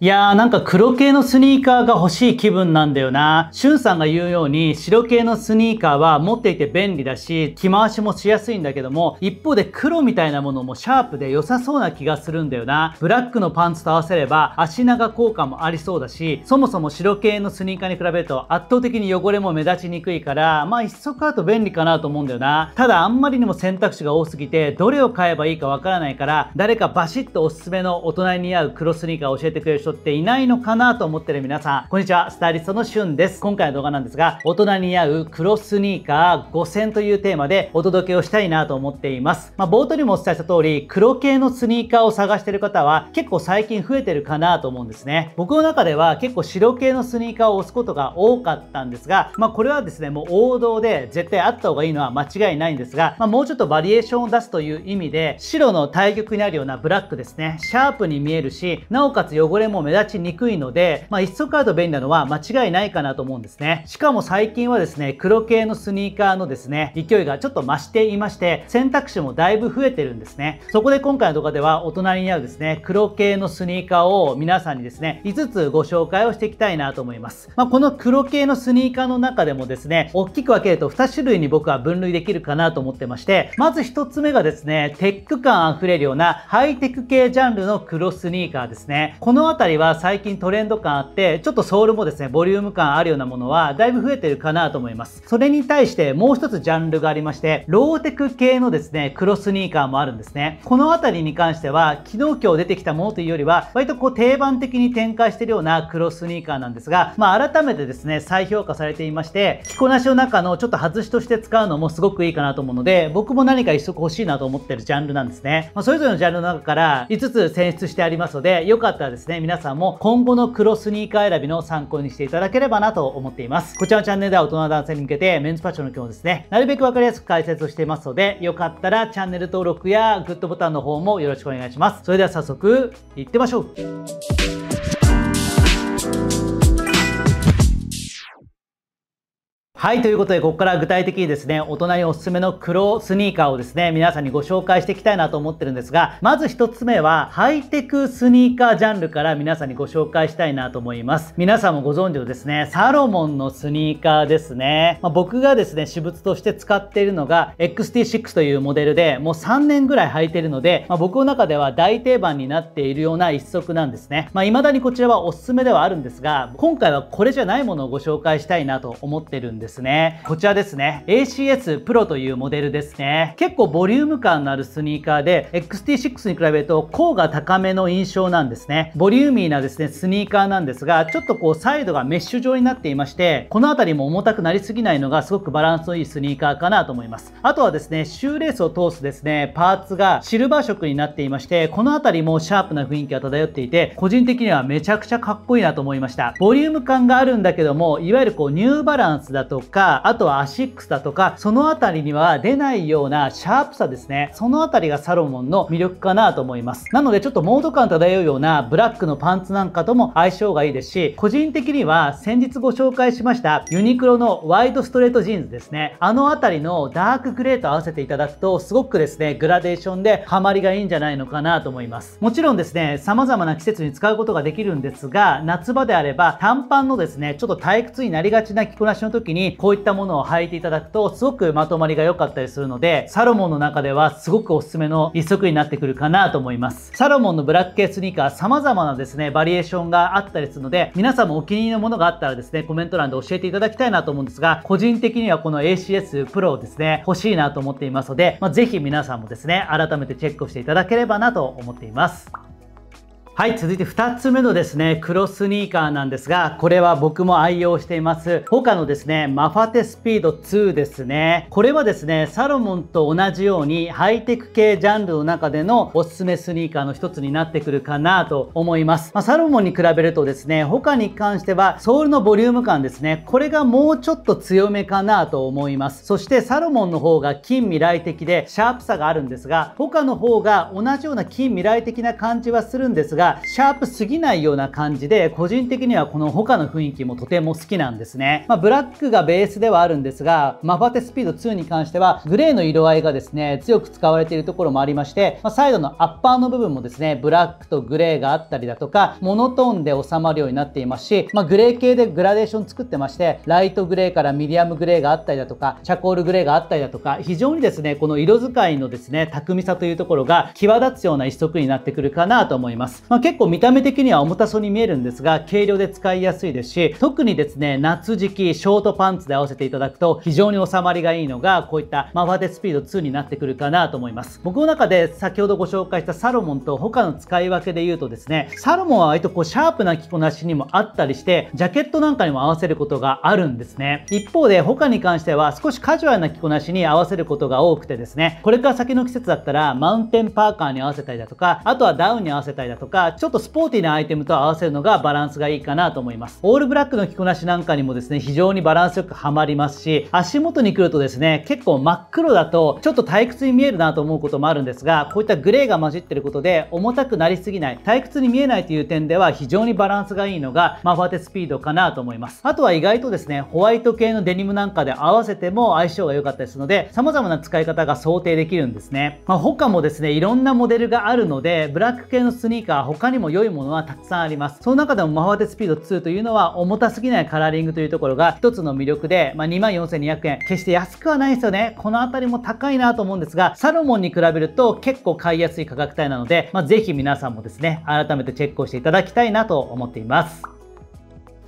いやーなんか黒系のスニーカーが欲しい気分なんだよな。シュンさんが言うように白系のスニーカーは持っていて便利だし、着回しもしやすいんだけども、一方で黒みたいなものもシャープで良さそうな気がするんだよな。ブラックのパンツと合わせれば足長効果もありそうだし、そもそも白系のスニーカーに比べると圧倒的に汚れも目立ちにくいから、まあ一足あと便利かなと思うんだよな。ただあんまりにも選択肢が多すぎて、どれを買えばいいかわからないから、誰かバシッとおすすめの大人に似合う黒スニーカーを教えてくれる人っていないのかなと思ってる皆さん、こんにちは、スタイリストのしゅんです。今回の動画なんですが、大人に合う黒スニーカー5000というテーマでお届けをしたいなと思っています。まあ、冒頭にもお伝えした通り、黒系のスニーカーを探してる方は結構最近増えてるかなと思うんですね。僕の中では結構白系のスニーカーを押すことが多かったんですが、まあ、これはですね、もう王道で絶対あった方がいいのは間違いないんですが、まあ、もうちょっとバリエーションを出すという意味で、白の対極にあるようなブラックですね、シャープに見えるし、なおかつ汚れもも目立ちにくいので、まあ、一足買うと便利なのは間違いないかなと思うんですね。しかも最近はですね、黒系のスニーカーのですね、勢いがちょっと増していまして、選択肢もだいぶ増えてるんですね。そこで今回の動画では、お隣にあるですね、黒系のスニーカーを皆さんにですね、5つご紹介をしていきたいなと思います。まあ、この黒系のスニーカーの中でもですね、大きく分けると2種類に僕は分類できるかなと思ってまして、まず1つ目がですね、テック感あふれるようなハイテク系ジャンルの黒スニーカーですね。この辺辺りは最近トレンド感あってちょっとソールもですねボリューム感あるようなものはだいぶ増えてるかなと思いますそれに対してもう一つジャンルがありましてローテク系のですね黒スニーカーもあるんですねこの辺りに関しては昨日今日出てきたものというよりは割とこう定番的に展開してるような黒スニーカーなんですが、まあ、改めてですね再評価されていまして着こなしの中のちょっと外しとして使うのもすごくいいかなと思うので僕も何か一足欲しいなと思ってるジャンルなんですね、まあ、それぞれのジャンルの中から5つ選出してありますのでよかったらですね皆皆さんも今後の黒スニーカー選びの参考にしていただければなと思っています。こちらのチャンネルでは大人男性に向けてメンズファッションの基本ですね、なるべくわかりやすく解説をしていますので、よかったらチャンネル登録やグッドボタンの方もよろしくお願いします。それでは早速、いってみましょうはいということでここから具体的にですね大人におすすめの黒スニーカーをですね皆さんにご紹介していきたいなと思ってるんですがまず1つ目はハイテクスニーカージャンルから皆さんにご紹介したいなと思います皆さんもご存知のですねサロモンのスニーカーですね、まあ、僕がですね私物として使っているのが XT6 というモデルでもう3年ぐらい履いてるので、まあ、僕の中では大定番になっているような一足なんですねまあ、未だにこちらはおすすめではあるんですが今回はこれじゃないものをご紹介したいなと思ってるんですですね。こちらですね。ACS Pro というモデルですね。結構ボリューム感のあるスニーカーで、XT6 に比べると甲が高めの印象なんですね。ボリューミーなですね、スニーカーなんですが、ちょっとこうサイドがメッシュ状になっていまして、この辺りも重たくなりすぎないのがすごくバランスのいいスニーカーかなと思います。あとはですね、シューレースを通すですね、パーツがシルバー色になっていまして、この辺りもシャープな雰囲気が漂っていて、個人的にはめちゃくちゃかっこいいなと思いました。ボリューム感があるんだけども、いわゆるこうニューバランスだとか、あとはアシックスだとか、そのあたりには出ないようなシャープさですね。そのあたりがサロモンの魅力かなと思います。なのでちょっとモード感漂うようなブラックのパンツなんかとも相性がいいですし、個人的には先日ご紹介しましたユニクロのワイドストレートジーンズですね。あのあたりのダークグレーと合わせていただくと、すごくですね、グラデーションでハマりがいいんじゃないのかなと思います。もちろんですね、様々な季節に使うことができるんですが、夏場であれば短パンのですね、ちょっと退屈になりがちな着こなしの時にこういったものを履いていただくとすごくまとまりが良かったりするのでサロモンの中ではすごくおすすめの一足になってくるかなと思いますサロモンのブラック系スニーカー様々なですねバリエーションがあったりするので皆さんもお気に入りのものがあったらですねコメント欄で教えていただきたいなと思うんですが個人的にはこの ACS プロをですね欲しいなと思っていますので、まあ、ぜひ皆さんもですね改めてチェックしていただければなと思っていますはい、続いて2つ目のですね、黒スニーカーなんですが、これは僕も愛用しています。他のですね、マファテスピード2ですね。これはですね、サロモンと同じようにハイテク系ジャンルの中でのおすすめスニーカーの一つになってくるかなと思います。まあ、サロモンに比べるとですね、他に関してはソールのボリューム感ですね、これがもうちょっと強めかなと思います。そしてサロモンの方が近未来的でシャープさがあるんですが、他の方が同じような近未来的な感じはするんですが、がシャープすぎないような感じで個人的にはこの他の雰囲気もとても好きなんですね、まあ、ブラックがベースではあるんですがマファテスピード2に関してはグレーの色合いがですね強く使われているところもありまして、まあ、サイドのアッパーの部分もですねブラックとグレーがあったりだとかモノトーンで収まるようになっていますし、まあ、グレー系でグラデーション作ってましてライトグレーからミディアムグレーがあったりだとかチャコールグレーがあったりだとか非常にですねこの色使いのですね巧みさというところが際立つような一足になってくるかなと思います、まあ、結構見た目的には重たそうに見えるんですが、軽量で使いやすいですし、特にですね、夏時期、ショートパンツで合わせていただくと、非常に収まりがいいのが、こういったマファテスピード2になってくるかなと思います。僕の中で先ほどご紹介したサロモンと他の使い分けで言うとですね、サロモンは割とこうシャープな着こなしにもあったりして、ジャケットなんかにも合わせることがあるんですね。一方で他に関しては少しカジュアルな着こなしに合わせることが多くてですね、これから先の季節だったらマウンテンパーカーに合わせたりだとか、あとはダウンに合わせたりだとか、ちょっとスポーティーなアイテムと合わせるのがバランスがいいかなと思いますオールブラックの着こなしなんかにもですね非常にバランスよくはまりますし足元に来るとですね結構真っ黒だとちょっと退屈に見えるなと思うこともあるんですがこういったグレーが混じってることで重たくなりすぎない退屈に見えないという点では非常にバランスがいいのがマファテスピードかなと思いますあとは意外とですねホワイト系のデニムなんかで合わせても相性が良かったりするので様々な使い方が想定できるんですね、まあ、他もですねいろんなモデルがあるのでブラック系のスニーカー他にも良いものはたくさんありますその中でもマファテスピード2というのは重たすぎないカラーリングというところが一つの魅力で、まあ、24,200円決して安くはないですよねこの辺りも高いなと思うんですがサロモンに比べると結構買いやすい価格帯なので、まあ、ぜひ皆さんもですね改めてチェックをしていただきたいなと思っています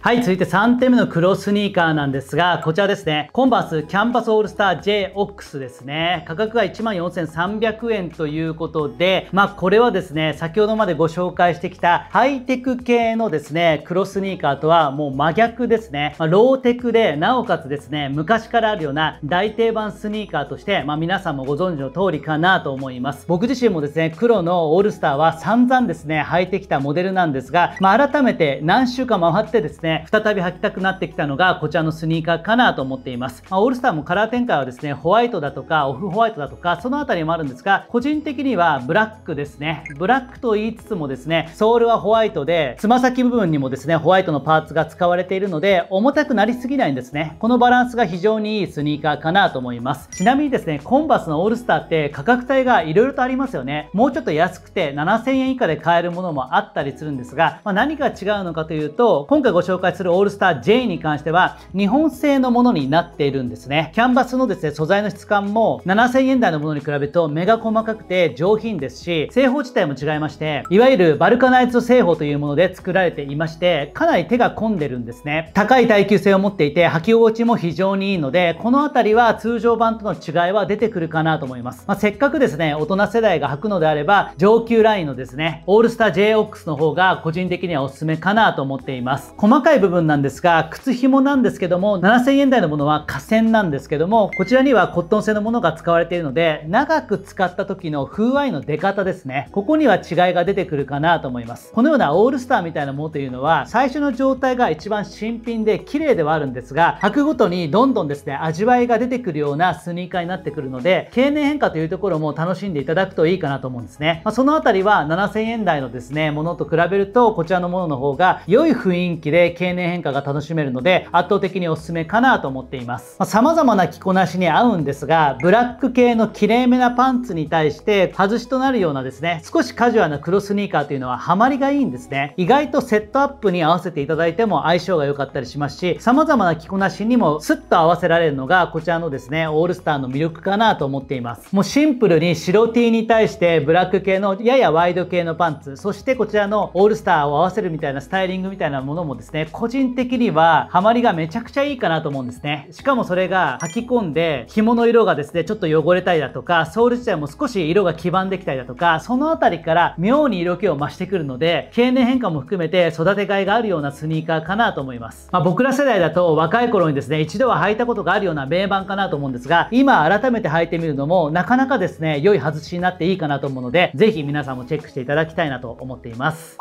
はい、続いて3点目の黒スニーカーなんですが、こちらですね。コンバースキャンパスオールスター J オックスですね。価格が14,300円ということで、まあこれはですね、先ほどまでご紹介してきたハイテク系のですね、黒スニーカーとはもう真逆ですね。まあ、ローテクで、なおかつですね、昔からあるような大定番スニーカーとして、まあ皆さんもご存知の通りかなと思います。僕自身もですね、黒のオールスターは散々ですね、履いてきたモデルなんですが、まあ改めて何週間回ってですね、再び履きたくなってきたのがこちらのスニーカーかなと思っています。まあ、オールスターもカラー展開はですね、ホワイトだとかオフホワイトだとか、そのあたりもあるんですが、個人的にはブラックですね。ブラックと言いつつもですね、ソールはホワイトで、つま先部分にもですね、ホワイトのパーツが使われているので、重たくなりすぎないんですね。このバランスが非常にいいスニーカーかなと思います。ちなみにですね、コンバスのオールスターって価格帯が色々とありますよね。もうちょっと安くて7000円以下で買えるものもあったりするんですが、まあ、何が違うのかというと、今回ご紹介紹介するオールスター J に関しては日本製のものになっているんですねキャンバスのですね素材の質感も7000円台のものに比べると目が細かくて上品ですし製法自体も違いましていわゆるバルカナイズ製法というもので作られていましてかなり手が込んでるんですね高い耐久性を持っていて履き心地も非常にいいのでこの辺りは通常版との違いは出てくるかなと思います、まあ、せっかくですね大人世代が履くのであれば上級ラインのですねオールスター j o x の方が個人的にはおすすめかなと思っています細かい部分なんですが、靴紐なんですけども、7000円台のものは下線なんですけども、こちらにはコットン製のものが使われているので、長く使った時の風合いの出方ですね。ここには違いが出てくるかなと思います。このようなオールスターみたいなものというのは、最初の状態が一番新品で綺麗ではあるんですが、履くごとにどんどんですね、味わいが出てくるようなスニーカーになってくるので、経年変化というところも楽しんでいただくといいかなと思うんですね。まあ、そのあたりは7000円台のですね、ものと比べると、こちらのものの方が良い雰囲気で経年変化が楽しめるので圧倒的におすすめかなと思っています。まあ、様々な着こなしに合うんですが、ブラック系のきれいめなパンツに対して外しとなるようなですね、少しカジュアルな黒スニーカーというのはハマりがいいんですね。意外とセットアップに合わせていただいても相性が良かったりしますし、様々な着こなしにもスッと合わせられるのがこちらのですね、オールスターの魅力かなと思っています。もうシンプルに白 T に対してブラック系のややワイド系のパンツ、そしてこちらのオールスターを合わせるみたいなスタイリングみたいなものもですね、個人的にはハマりがめちゃくちゃいいかなと思うんですね。しかもそれが履き込んで、紐の色がですね、ちょっと汚れたりだとか、ソール自体も少し色が黄ばんできたりだとか、そのあたりから妙に色気を増してくるので、経年変化も含めて育てがいがあるようなスニーカーかなと思います。まあ、僕ら世代だと若い頃にですね、一度は履いたことがあるような名盤かなと思うんですが、今改めて履いてみるのも、なかなかですね、良い外しになっていいかなと思うので、ぜひ皆さんもチェックしていただきたいなと思っています。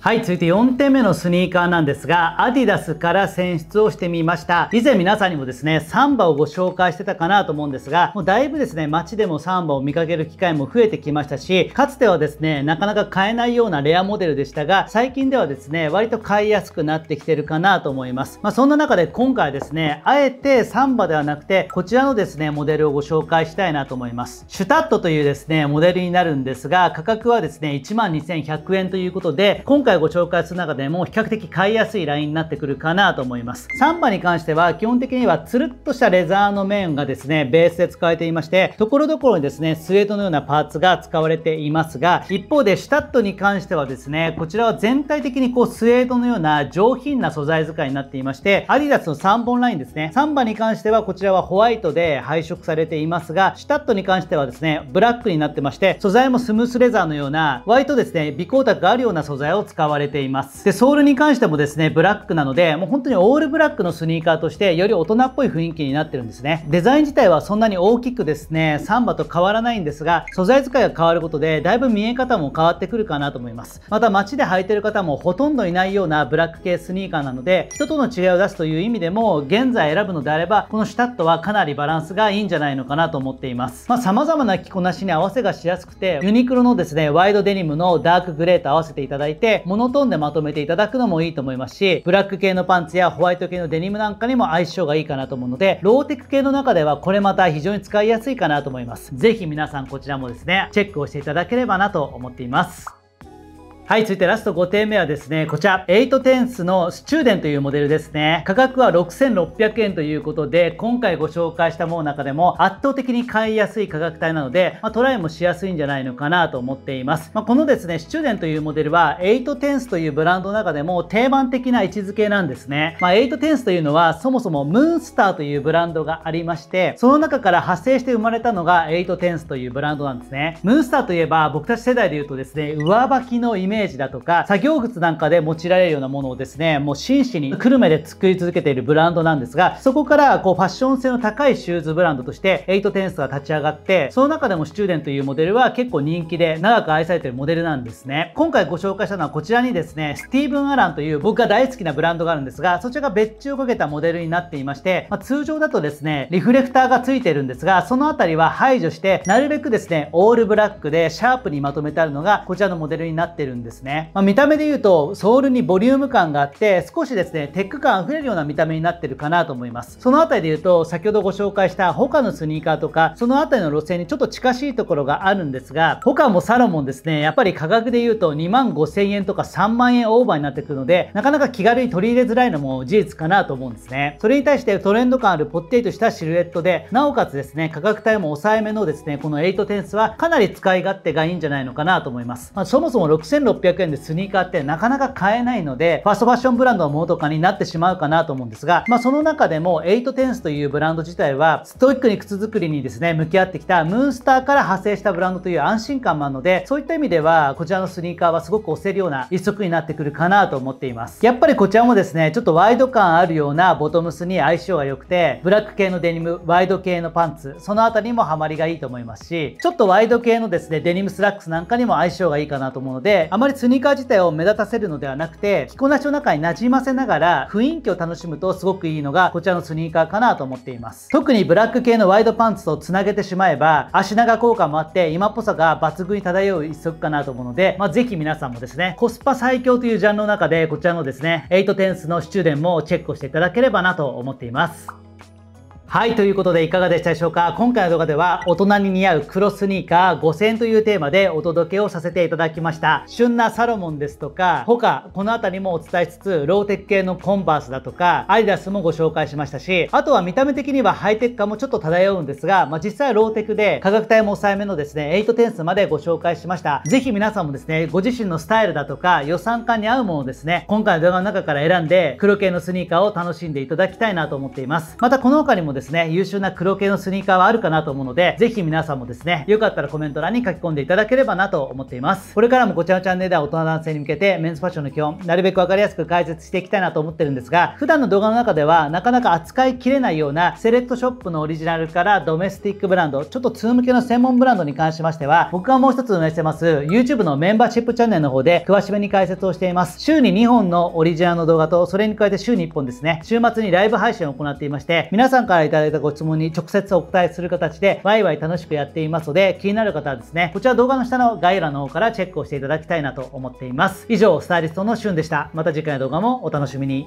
はい、続いて4点目のスニーカーなんですが、アディダスから選出をしてみました。以前皆さんにもですね、サンバをご紹介してたかなと思うんですが、もうだいぶですね、街でもサンバを見かける機会も増えてきましたし、かつてはですね、なかなか買えないようなレアモデルでしたが、最近ではですね、割と買いやすくなってきてるかなと思います。まあ、そんな中で今回ですね、あえてサンバではなくて、こちらのですね、モデルをご紹介したいなと思います。シュタットというですね、モデルになるんですが、価格はですね、12,100円ということで、今回回ご紹介する中でも比較的買いやすいラインになってくるかなと思います3番に関しては基本的にはつるっとしたレザーの面がですねベースで使われていましてところどころにですねスウェードのようなパーツが使われていますが一方でシタットに関してはですねこちらは全体的にこうスウェードのような上品な素材使いになっていましてアディダスの3本ラインですね3番に関してはこちらはホワイトで配色されていますがシタットに関してはですねブラックになってまして素材もスムースレザーのような割とですね微光沢があるような素材を使使われています。で、ソールに関してもですね、ブラックなので、もう本当にオールブラックのスニーカーとして、より大人っぽい雰囲気になってるんですね。デザイン自体はそんなに大きくですね、サンバと変わらないんですが、素材使いが変わることで、だいぶ見え方も変わってくるかなと思います。また街で履いてる方もほとんどいないようなブラック系スニーカーなので、人との違いを出すという意味でも、現在選ぶのであれば、このシュタットはかなりバランスがいいんじゃないのかなと思っています。まあ、様々な着こなしに合わせがしやすくて、ユニクロのですね、ワイドデニムのダークグレーと合わせていただいて、モノトーンでまとめていただくのもいいと思いますし、ブラック系のパンツやホワイト系のデニムなんかにも相性がいいかなと思うので、ローテク系の中ではこれまた非常に使いやすいかなと思います。ぜひ皆さんこちらもですね、チェックをしていただければなと思っています。はい、続いてラスト5点目はですね、こちら、8テンスのスチューデンというモデルですね。価格は6600円ということで、今回ご紹介したものの中でも圧倒的に買いやすい価格帯なので、まあ、トライもしやすいんじゃないのかなと思っています。まあ、このですね、スチューデンというモデルは、8テンスというブランドの中でも定番的な位置づけなんですね。まあ、8テンスというのは、そもそもムーンスターというブランドがありまして、その中から派生して生まれたのが8テンスというブランドなんですね。ムーンスターといえば、僕たち世代で言うとですね、上履きのイメージメージだとか作業靴なんかで用いられるようなものをですねもう真摯に久留米で作り続けているブランドなんですがそこからこうファッション性の高いシューズブランドとして8テンスが立ち上がってその中でもシチューデンというモデルは結構人気で長く愛されているモデルなんですね今回ご紹介したのはこちらにですねスティーブン・アランという僕が大好きなブランドがあるんですがそちらが別注をかけたモデルになっていまして、まあ、通常だとですねリフレクターがついてるんですがその辺りは排除してなるべくですねオールブラックでシャープにまとめてあるのがこちらのモデルになってるんですですね。まあ、見た目で言うと、ソールにボリューム感があって、少しですね、テック感あふれるような見た目になってるかなと思います。そのあたりで言うと、先ほどご紹介した他のスニーカーとか、そのあたりの路線にちょっと近しいところがあるんですが、他もサロモンですね、やっぱり価格で言うと2万5000円とか3万円オーバーになってくるので、なかなか気軽に取り入れづらいのも事実かなと思うんですね。それに対してトレンド感あるぽってりとしたシルエットで、なおかつですね、価格帯も抑えめのですね、この8テンスはかなり使い勝手がいいんじゃないのかなと思います。まあ、そもそも6600 600円でスニーカーってなかなか買えないので、ファストファッションブランドのものとかになってしまうかなと思うんですが、まあ、その中でも8 t e n s というブランド自体は、ストイックに靴作りにですね、向き合ってきたムーンスターから派生したブランドという安心感もあるので、そういった意味では、こちらのスニーカーはすごく押せるような一足になってくるかなと思っています。やっぱりこちらもですね、ちょっとワイド感あるようなボトムスに相性が良くて、ブラック系のデニム、ワイド系のパンツ、そのあたりもハマりがいいと思いますし、ちょっとワイド系のですね、デニムスラックスなんかにも相性がいいかなと思うので、あまりまりスニーカー自体を目立たせるのではなくて着こなしの中に馴染ませながら雰囲気を楽しむとすごくいいのがこちらのスニーカーかなと思っています特にブラック系のワイドパンツとつなげてしまえば足長効果もあって今っぽさが抜群に漂う一足かなと思うので、まあ、ぜひ皆さんもですねコスパ最強というジャンルの中でこちらのですね8テンスのシチューデンもチェックをしていただければなと思っていますはい。ということで、いかがでしたでしょうか今回の動画では、大人に似合う黒スニーカー5000というテーマでお届けをさせていただきました。旬なサロモンですとか、他、この辺りもお伝えしつつ、ローテック系のコンバースだとか、アイダスもご紹介しましたし、あとは見た目的にはハイテク化もちょっと漂うんですが、まあ、実際ローテクで価格帯も抑えめのですね、8点数までご紹介しました。ぜひ皆さんもですね、ご自身のスタイルだとか、予算感に合うものをですね、今回の動画の中から選んで、黒系のスニーカーを楽しんでいただきたいなと思っています。またこの他にもですね、優秀な黒系のスニーカーはあるかなと思うので、ぜひ皆さんもですね、よかったらコメント欄に書き込んでいただければなと思っています。これからもこちらのチャンネルでは大人男性に向けて、メンズファッションの基本、なるべくわかりやすく解説していきたいなと思ってるんですが、普段の動画の中では、なかなか扱いきれないような、セレクトショップのオリジナルからドメスティックブランド、ちょっと通向けの専門ブランドに関しましては、僕がもう一つ運営してます、YouTube のメンバーシップチャンネルの方で、詳しめに解説をしています。週に2本のオリジナルの動画と、それに加えて週に1本ですね、週末にライブ配信を行っていまして、皆さんからいただいたご質問に直接お答えする形で、ワイワイ楽しくやっていますので、気になる方はですね、こちら動画の下の概要欄の方からチェックをしていただきたいなと思っています。以上、スタイリストのしゅんでした。また次回の動画もお楽しみに。